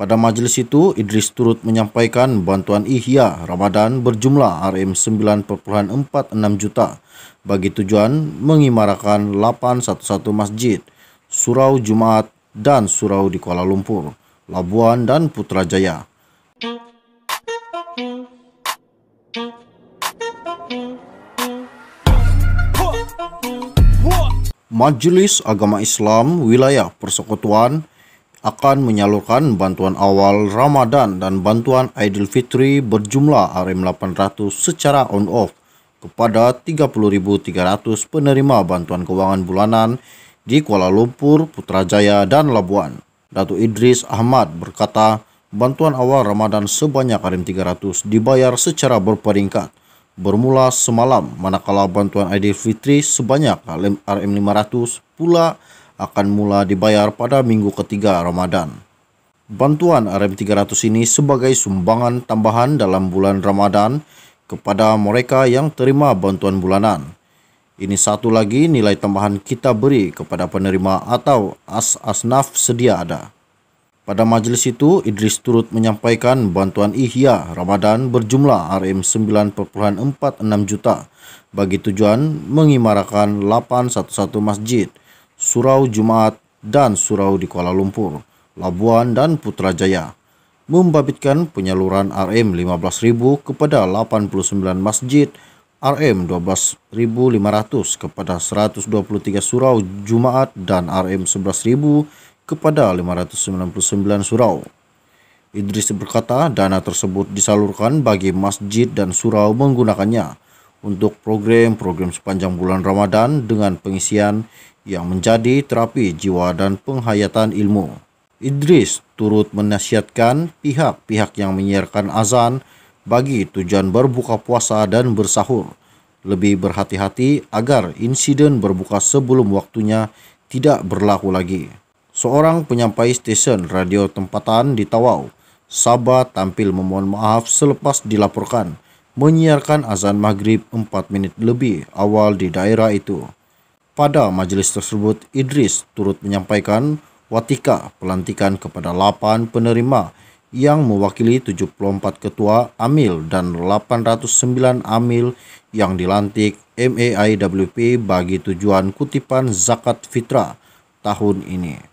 Pada majelis itu, Idris turut menyampaikan bantuan Ihya Ramadan berjumlah RM9,46 juta bagi tujuan mengimarakan 811 masjid, surau Jumat, dan surau di Kuala Lumpur, Labuan, dan Putrajaya. Majelis Agama Islam Wilayah Persekutuan akan menyalurkan bantuan awal Ramadan dan bantuan Idul Fitri berjumlah RM800 secara on-off kepada 30.300 penerima bantuan keuangan bulanan di Kuala Lumpur, Putrajaya, dan Labuan. Datu Idris Ahmad berkata, bantuan awal Ramadan sebanyak RM300 dibayar secara berperingkat, bermula semalam, manakala bantuan Idul Fitri sebanyak RM500 pula akan mula dibayar pada minggu ketiga Ramadan. Bantuan RM300 ini sebagai sumbangan tambahan dalam bulan Ramadan kepada mereka yang terima bantuan bulanan. Ini satu lagi nilai tambahan kita beri kepada penerima atau as-asnaf sedia ada. Pada majlis itu, Idris turut menyampaikan bantuan Ihya Ramadan berjumlah RM9.46 juta bagi tujuan mengimarakan 811 masjid Surau Jumaat dan surau di Kuala Lumpur, Labuan, dan Putrajaya. Membabitkan penyaluran RM15.000 kepada 89 masjid, RM12.500 kepada 123 surau Jumaat dan RM11.000 kepada 599 surau. Idris berkata dana tersebut disalurkan bagi masjid dan surau menggunakannya untuk program-program sepanjang bulan Ramadan dengan pengisian yang menjadi terapi jiwa dan penghayatan ilmu. Idris turut menasihatkan pihak-pihak yang menyiarkan azan bagi tujuan berbuka puasa dan bersahur. Lebih berhati-hati agar insiden berbuka sebelum waktunya tidak berlaku lagi. Seorang penyampai stesen radio tempatan di Tawau, Sabah tampil memohon maaf selepas dilaporkan menyiarkan azan maghrib 4 menit lebih awal di daerah itu. Pada majelis tersebut, Idris turut menyampaikan watika pelantikan kepada 8 penerima yang mewakili 74 ketua AMIL dan 809 AMIL yang dilantik MAIWP bagi tujuan kutipan zakat fitrah tahun ini.